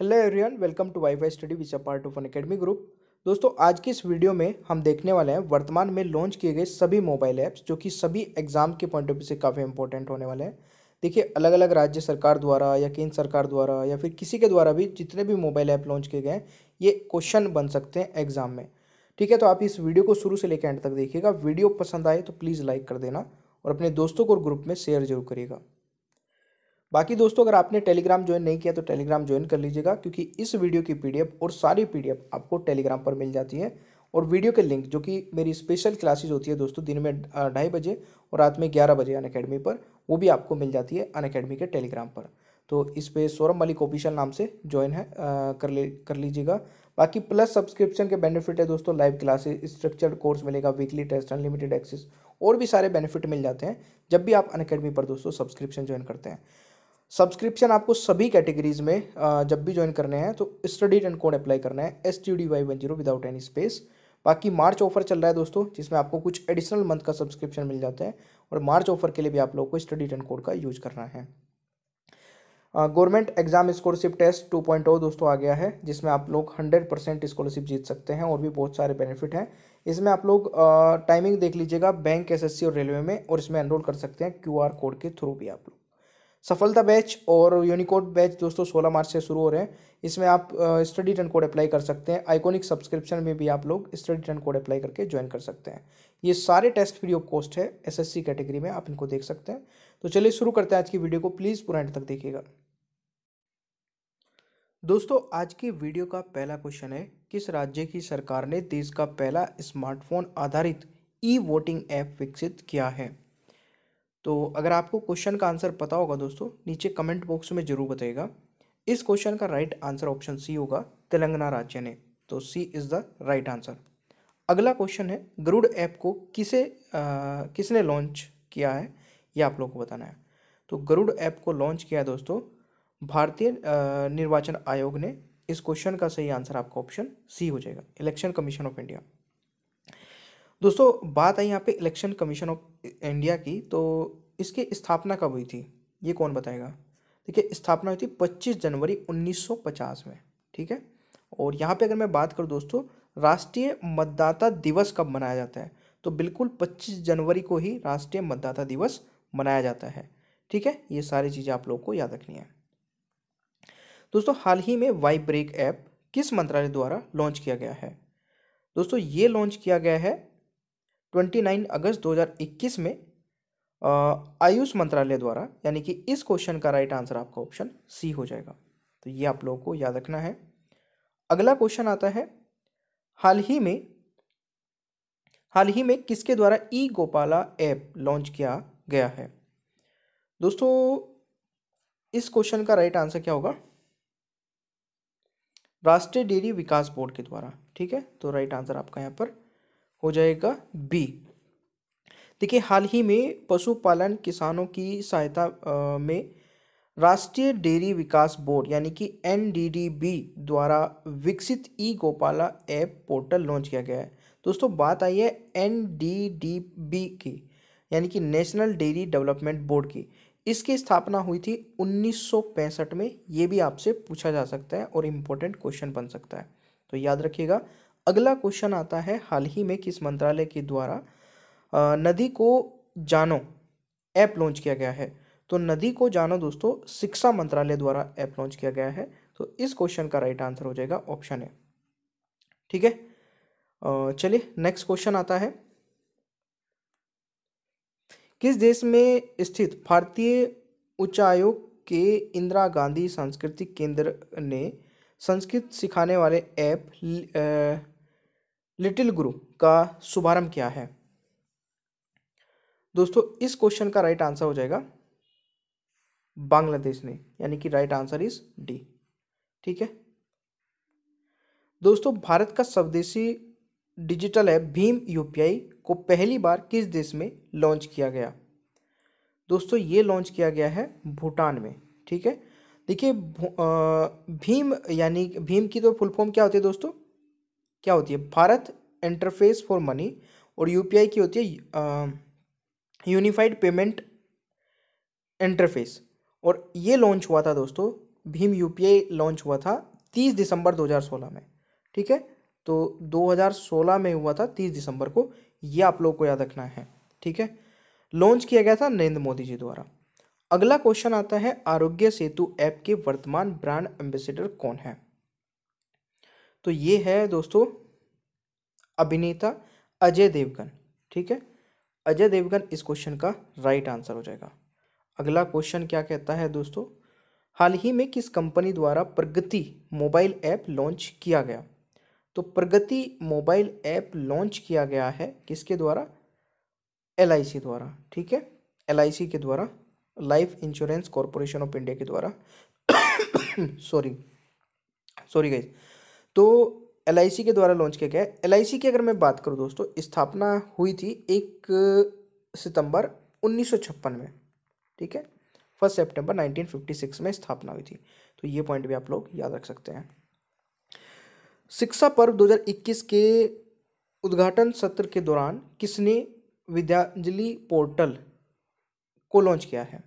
hello everyone welcome to wifi study which a part of Unacademy group दोस्तों आज की इस video में हम देखने वाले हैं वर्तमान में लॉन्च किए गए सभी मोबाइल ऐप्स जो कि सभी एग्जाम के पॉइंट ऑफ व्यू से काफ़ी इंपॉर्टेंट होने वाले हैं देखिए अलग अलग राज्य सरकार द्वारा या केंद्र सरकार द्वारा या फिर किसी के द्वारा भी जितने भी मोबाइल ऐप लॉन्च किए गए हैं ये क्वेश्चन बन सकते हैं एग्जाम में ठीक है तो आप इस वीडियो को शुरू से लेकर एंड तक देखिएगा वीडियो पसंद आए तो प्लीज़ लाइक कर देना और अपने दोस्तों को ग्रुप में शेयर जरूर करिएगा बाकी दोस्तों अगर आपने टेलीग्राम ज्वाइन नहीं किया तो टेलीग्राम ज्वाइन कर लीजिएगा क्योंकि इस वीडियो की पीडीएफ और सारी पीडीएफ आपको टेलीग्राम पर मिल जाती है और वीडियो के लिंक जो कि मेरी स्पेशल क्लासेज होती है दोस्तों दिन में ढाई बजे और रात में ग्यारह बजे अन अकेडमी पर वो भी आपको मिल जाती है अन अकेडमी के टेलीग्राम पर तो इस पर सौरभ मलिक ऑफिशियल नाम से ज्वाइन है आ, कर ले कर लीजिएगा बाकी प्लस सब्सक्रिप्शन के बेनिफिट है दोस्तों लाइव क्लासेस स्ट्रक्चर्ड कोर्स मिलेगा वीकली टेस्ट अनलिमिटेड एक्सेस और भी सारे बेनिफिट मिल जाते हैं जब भी आप अन पर दोस्तों सब्सक्रिप्शन ज्वाइन करते हैं सब्सक्रिप्शन आपको सभी कैटेगरीज में जब भी ज्वाइन करने हैं तो स्टडी एंड कोड अप्लाई करना है S T D Y one zero without any space बाकी मार्च ऑफर चल रहा है दोस्तों जिसमें आपको कुछ एडिशनल मंथ का सब्सक्रिप्शन मिल जाता है और मार्च ऑफर के लिए भी आप लोगों को स्टडी एंड कोड का यूज करना है government exam scholarship test two O दोस्तों आ गया है जिसमें आप लोग हंड्रेड परसेंट स्कॉलरशिप जीत सकते हैं और भी बहुत सारे बेनिफिट हैं इसमें आप लोग टाइमिंग देख लीजिएगा बैंक एसएससी और रेलवे में और इसमें एनरोल कर सकते हैं क्यूआर कोड के थ्रू भी आप लोग सफलता बैच और यूनिकोड बैच दोस्तों सोलह मार्च से शुरू हो रहे हैं इसमें आप स्टडी टर्न कोड अप्लाई कर सकते हैं आइकोनिक सब्सक्रिप्शन में भी आप लोग स्टडी टर्न कोड अप्लाई करके ज्वाइन कर सकते हैं ये सारे टेस्ट फ्री ऑफ कॉस्ट है एसएससी कैटेगरी में आप इनको देख सकते हैं तो चलिए शुरू करते हैं आज की वीडियो को प्लीज़ पूरा एंड तक देखिएगा दोस्तों आज की वीडियो का पहला क्वेश्चन है किस राज्य की सरकार ने देश का पहला स्मार्टफोन आधारित ई वोटिंग ऐप विकसित किया है तो अगर आपको क्वेश्चन का आंसर पता होगा दोस्तों नीचे कमेंट बॉक्स में ज़रूर बताइएगा इस क्वेश्चन का राइट आंसर ऑप्शन सी होगा तेलंगाना राज्य ने तो C is the right answer अगला क्वेश्चन है गरुड़ ऐप को किसे आ, किसने लॉन्च किया है ये आप लोगों को बताना है तो गरुड़ ऐप को लॉन्च किया है दोस्तों भारतीय निर्वाचन आयोग ने इस क्वेश्चन का सही आंसर आपका ऑप्शन सी हो जाएगा इलेक्शन कमीशन ऑफ इंडिया दोस्तों बात आई यहाँ पे इलेक्शन कमीशन ऑफ इंडिया की तो इसकी स्थापना कब हुई थी ये कौन बताएगा देखिए स्थापना हुई थी पच्चीस जनवरी उन्नीस में ठीक है और यहाँ पे अगर मैं बात करूँ दोस्तों राष्ट्रीय मतदाता दिवस कब मनाया जाता है तो बिल्कुल 25 जनवरी को ही राष्ट्रीय मतदाता दिवस मनाया जाता है ठीक है ये सारी चीज़ें आप लोग को याद रखनी है दोस्तों हाल ही में वाई ब्रेक ऐप किस मंत्रालय द्वारा लॉन्च किया गया है दोस्तों ये लॉन्च किया गया है 29 अगस्त 2021 में आयुष मंत्रालय द्वारा यानी कि इस क्वेश्चन का राइट आंसर आपका ऑप्शन सी हो जाएगा तो ये आप लोगों को याद रखना है अगला क्वेश्चन आता है हाल ही में हाल ही में किसके द्वारा ई गोपाला ऐप लॉन्च किया गया है दोस्तों इस क्वेश्चन का राइट आंसर क्या होगा राष्ट्रीय डेयरी विकास बोर्ड के द्वारा ठीक है तो राइट आंसर आपका यहाँ पर हो जाएगा बी देखिए हाल ही में पशुपालन किसानों की सहायता में राष्ट्रीय डेयरी विकास बोर्ड यानी कि एन द्वारा विकसित e Gopala app portal launch किया गया है दोस्तों बात आई है एन की यानी कि नेशनल डेयरी डेवलपमेंट बोर्ड की इसकी स्थापना हुई थी 1965 में ये भी आपसे पूछा जा सकता है और इम्पोर्टेंट क्वेश्चन बन सकता है तो याद रखिएगा अगला क्वेश्चन आता है हाल ही में किस मंत्रालय के द्वारा नदी को जानो ऐप लॉन्च किया गया है तो नदी को जानो दोस्तों शिक्षा मंत्रालय द्वारा ऐप लॉन्च किया गया है तो इस क्वेश्चन का राइट आंसर हो जाएगा ऑप्शन है ठीक है चलिए नेक्स्ट क्वेश्चन आता है किस देश में स्थित भारतीय उच्चायोग के इंदिरा गांधी सांस्कृतिक केंद्र ने संस्कृत सिखाने वाले ऐप लिटिल गुरु का शुभारंभ किया है दोस्तों इस क्वेश्चन का राइट आंसर हो जाएगा बांग्लादेश ने यानी कि राइट आंसर इज डी ठीक है दोस्तों भारत का स्वदेशी डिजिटल ऐप भीम यूपीआई को पहली बार किस देश में लॉन्च किया गया दोस्तों ये लॉन्च किया गया है भूटान में ठीक है देखिए भीम यानी भीम की तो फुल फॉर्म क्या होती है दोस्तों क्या होती है भारत इंटरफेस फॉर मनी और यूपीआई की होती है यूनिफाइड पेमेंट इंटरफेस और ये लॉन्च हुआ था दोस्तों भीम यूपीआई लॉन्च हुआ था तीस दिसंबर दो हजार सोलह में ठीक है तो दो हजार सोलह में हुआ था तीस दिसंबर को ये आप लोगों को याद रखना है ठीक है लॉन्च किया गया था नरेंद्र मोदी जी द्वारा अगला क्वेश्चन आता है आरोग्य सेतु ऐप के वर्तमान ब्रांड एम्बेसडर कौन है तो ये है दोस्तों अभिनेता अजय देवगन ठीक है अजय देवगन इस क्वेश्चन का राइट आंसर हो जाएगा अगला क्वेश्चन क्या कहता है दोस्तों हाल ही में किस कंपनी द्वारा प्रगति मोबाइल ऐप लॉन्च किया गया तो प्रगति मोबाइल ऐप लॉन्च किया गया है किसके द्वारा एल द्वारा ठीक है एल के द्वारा life insurance corporation of India के द्वारा सॉरी सॉरी गई तो एल के द्वारा लॉन्च किया गया है एल की अगर मैं बात करूँ दोस्तों स्थापना हुई थी एक सितंबर उन्नीस में ठीक है फर्स्ट फिफ्टी सिक्स में स्थापना हुई थी तो ये पॉइंट भी आप लोग याद रख सकते हैं शिक्षा पर्व 2021 के उद्घाटन सत्र के दौरान किसने विद्यांजलि पोर्टल को लॉन्च किया है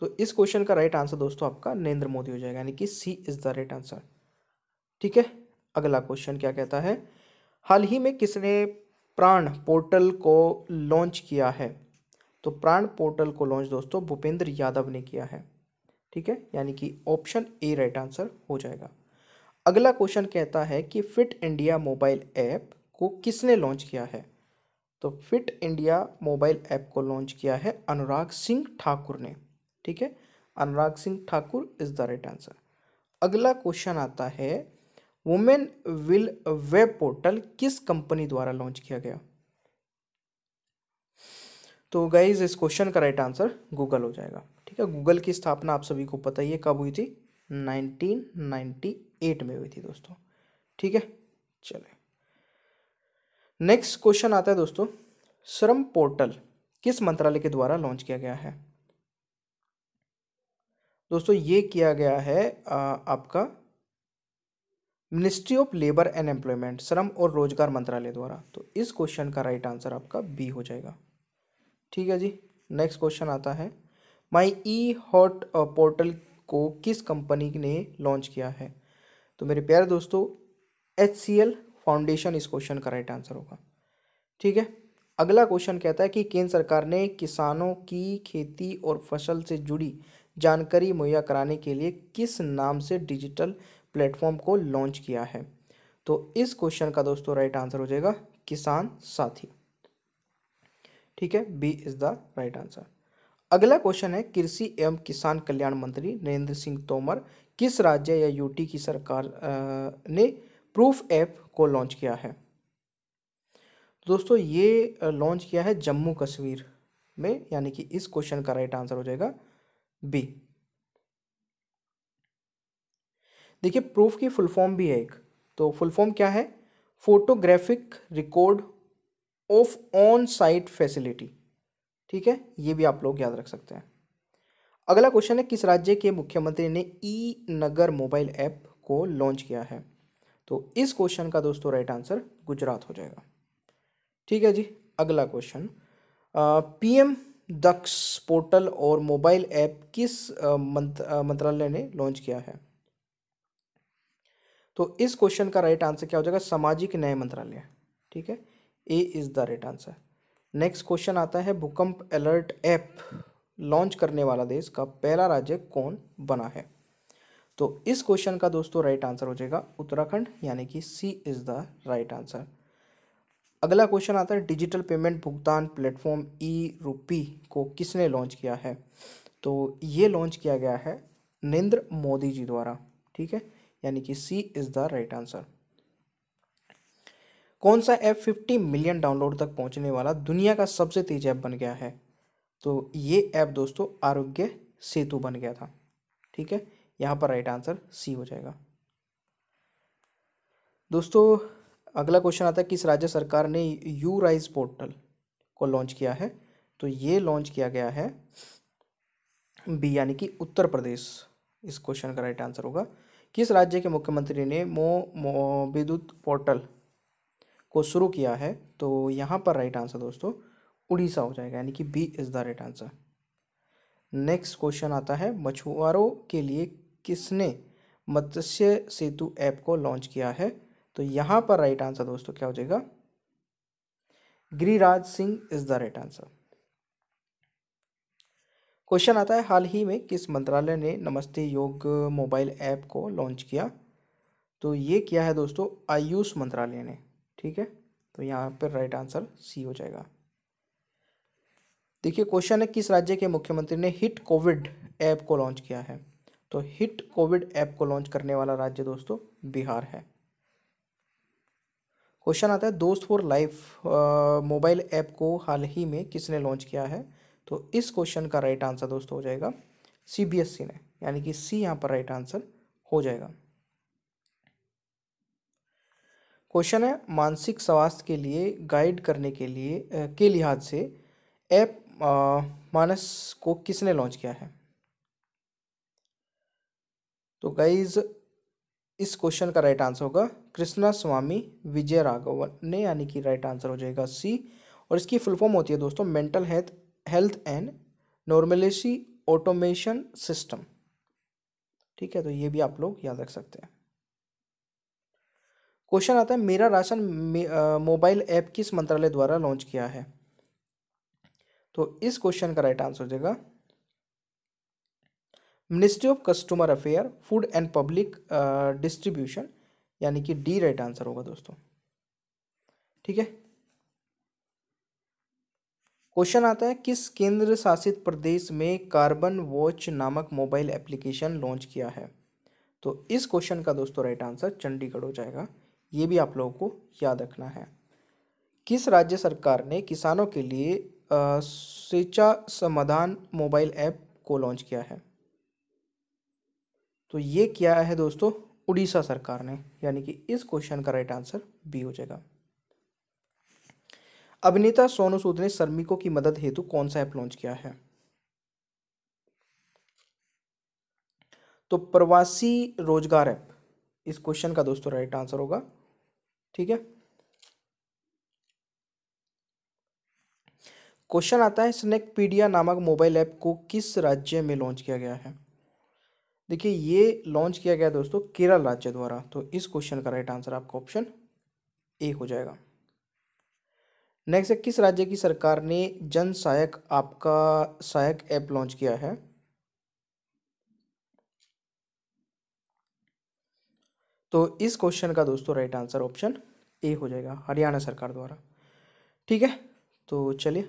तो इस क्वेश्चन का राइट आंसर दोस्तों आपका नरेंद्र मोदी हो जाएगा यानी कि C is the right answer ठीक है अगला क्वेश्चन क्या कहता है हाल ही में किसने प्राण पोर्टल को लॉन्च किया है तो प्राण पोर्टल को लॉन्च दोस्तों भूपेंद्र यादव ने किया है ठीक है यानी कि ऑप्शन ए राइट आंसर हो जाएगा अगला क्वेश्चन कहता है कि फिट इंडिया मोबाइल ऐप को किसने लॉन्च किया है तो फिट इंडिया मोबाइल ऐप को लॉन्च किया है अनुराग सिंह ठाकुर ने ठीक है Anurag Singh Thakur is the right answer अगला क्वेश्चन आता है वुमेन विल वेब पोर्टल किस कंपनी द्वारा लॉन्च किया गया तो गाइज इस क्वेश्चन का राइट आंसर गूगल हो जाएगा ठीक है गूगल की स्थापना आप सभी को पता ही है कब हुई थी 1998 में हुई थी दोस्तों ठीक है चले नेक्स्ट क्वेश्चन आता है दोस्तों श्रम पोर्टल किस मंत्रालय के द्वारा लॉन्च किया गया है दोस्तों ये किया गया है आ, आपका ministry of labour and employment श्रम और रोजगार मंत्रालय द्वारा तो इस क्वेश्चन का राइट आंसर आपका बी हो जाएगा ठीक है जी नेक्स्ट क्वेश्चन आता है माई ई हॉट पोर्टल को किस कंपनी ने लॉन्च किया है तो मेरे प्यारे दोस्तों एच सी एल फाउंडेशन इस क्वेश्चन का राइट आंसर होगा ठीक है अगला क्वेश्चन कहता है कि केंद्र सरकार ने किसानों की खेती और फसल से जुड़ी जानकारी मुहैया कराने के लिए किस नाम से डिजिटल प्लेटफॉर्म को लॉन्च किया है तो इस क्वेश्चन का दोस्तों राइट आंसर हो जाएगा किसान साथी ठीक है B is the right answer अगला क्वेश्चन है कृषि एवं किसान कल्याण मंत्री नरेंद्र सिंह तोमर किस राज्य या यूटी की सरकार ने प्रूफ ऐप को लॉन्च किया है दोस्तों ये लॉन्च किया है जम्मू कश्मीर में यानी कि इस क्वेश्चन का राइट आंसर हो जाएगा बी देखिए प्रूफ की फुल फॉर्म भी है एक तो फुल फॉर्म क्या है photographic record of on site facility ठीक है ये भी आप लोग याद रख सकते हैं अगला क्वेश्चन है किस राज्य के मुख्यमंत्री ने ई नगर मोबाइल ऐप को लॉन्च किया है तो इस क्वेश्चन का दोस्तों राइट आंसर गुजरात हो जाएगा ठीक है जी अगला क्वेश्चन पीएम दक्ष पोर्टल और मोबाइल ऐप किस मंत्रालय ने लॉन्च किया है तो इस क्वेश्चन का राइट आंसर क्या हो जाएगा सामाजिक न्याय मंत्रालय ठीक है A is the right answer next question आता है भूकंप अलर्ट ऐप लॉन्च करने वाला देश का पहला राज्य कौन बना है तो इस क्वेश्चन का दोस्तों राइट आंसर हो जाएगा उत्तराखंड यानी कि C is the right answer अगला क्वेश्चन आता है डिजिटल पेमेंट भुगतान प्लेटफॉर्म ई रूपी को किसने लॉन्च किया है तो ये लॉन्च किया गया है नरेंद्र मोदी जी द्वारा ठीक है यानी कि C is the right answer कौन सा ऐप फिफ्टी मिलियन डाउनलोड तक पहुंचने वाला दुनिया का सबसे तेज ऐप बन गया है तो ये ऐप दोस्तों आरोग्य सेतु बन गया था ठीक है यहाँ पर राइट आंसर सी हो जाएगा दोस्तों अगला क्वेश्चन आता है किस राज्य सरकार ने यू राइज पोर्टल को लॉन्च किया है तो ये लॉन्च किया गया है बी यानी कि उत्तर प्रदेश इस क्वेश्चन का राइट आंसर होगा किस राज्य के मुख्यमंत्री ने मो, मो विद्युत पोर्टल को शुरू किया है तो यहाँ पर राइट आंसर दोस्तों उड़ीसा हो जाएगा यानी कि B is the right answer next question आता है मछुआरों के लिए किसने मत्स्य सेतु ऐप को लॉन्च किया है तो यहां पर राइट आंसर दोस्तों क्या हो जाएगा Giriraj Singh is the right answer question आता है हाल ही में किस मंत्रालय ने नमस्ते योग मोबाइल ऐप को लॉन्च किया तो ये किया है दोस्तों आयुष मंत्रालय ने ठीक है तो यहाँ पर राइट आंसर सी हो जाएगा देखिए क्वेश्चन है किस राज्य के मुख्यमंत्री ने हिट कोविड ऐप को लॉन्च किया है तो हिट कोविड ऐप को लॉन्च करने वाला राज्य दोस्तों बिहार है क्वेश्चन आता है दोस्त फॉर लाइफ मोबाइल ऐप को हाल ही में किसने लॉन्च किया है तो इस क्वेश्चन का राइट आंसर दोस्तों हो जाएगा सी बी एस सी ने यानी कि सी यहाँ पर राइट आंसर हो जाएगा क्वेश्चन है मानसिक स्वास्थ्य के लिए गाइड करने के लिए के लिहाज से ऐप मानस को किसने लॉन्च किया है तो गाइज इस क्वेश्चन का राइट आंसर होगा कृष्णा स्वामी विजय राघवन ने यानी कि राइट आंसर हो जाएगा सी और इसकी फुल फॉर्म होती है दोस्तों mental health health and normalcy automation system ठीक है तो ये भी आप लोग याद रख सकते हैं क्वेश्चन आता है मेरा राशन मोबाइल ऐप किस मंत्रालय द्वारा लॉन्च किया है तो इस क्वेश्चन का राइट आंसर हो जाएगा ministry of customer affair food and public distribution यानी कि डी राइट आंसर होगा दोस्तों ठीक है क्वेश्चन आता है किस केंद्र शासित प्रदेश में कार्बन वॉच नामक मोबाइल एप्लीकेशन लॉन्च किया है तो इस क्वेश्चन का दोस्तों राइट आंसर चंडीगढ़ हो जाएगा ये भी आप लोगों को याद रखना है किस राज्य सरकार ने किसानों के लिए सिंचा समाधान मोबाइल ऐप को लॉन्च किया है तो ये क्या है दोस्तों उड़ीसा सरकार ने यानी कि इस क्वेश्चन का राइट आंसर बी हो जाएगा अभिनेता सोनू सूद ने श्रमिकों की मदद हेतु कौन सा ऐप लॉन्च किया है तो प्रवासी रोजगार ऐप इस क्वेश्चन का दोस्तों राइट आंसर होगा ठीक है क्वेश्चन आता है स्नेकपीडिया नामक मोबाइल ऐप को किस राज्य में लॉन्च किया गया है देखिए ये लॉन्च किया गया दोस्तों केरल राज्य द्वारा तो इस क्वेश्चन का राइट आंसर आपका ऑप्शन ए हो जाएगा नेक्स्ट है किस राज्य की सरकार ने जन सहायक आपका सहायक ऐप लॉन्च किया है तो इस क्वेश्चन का दोस्तों राइट आंसर ऑप्शन ए हो जाएगा हरियाणा सरकार द्वारा ठीक है तो चलिए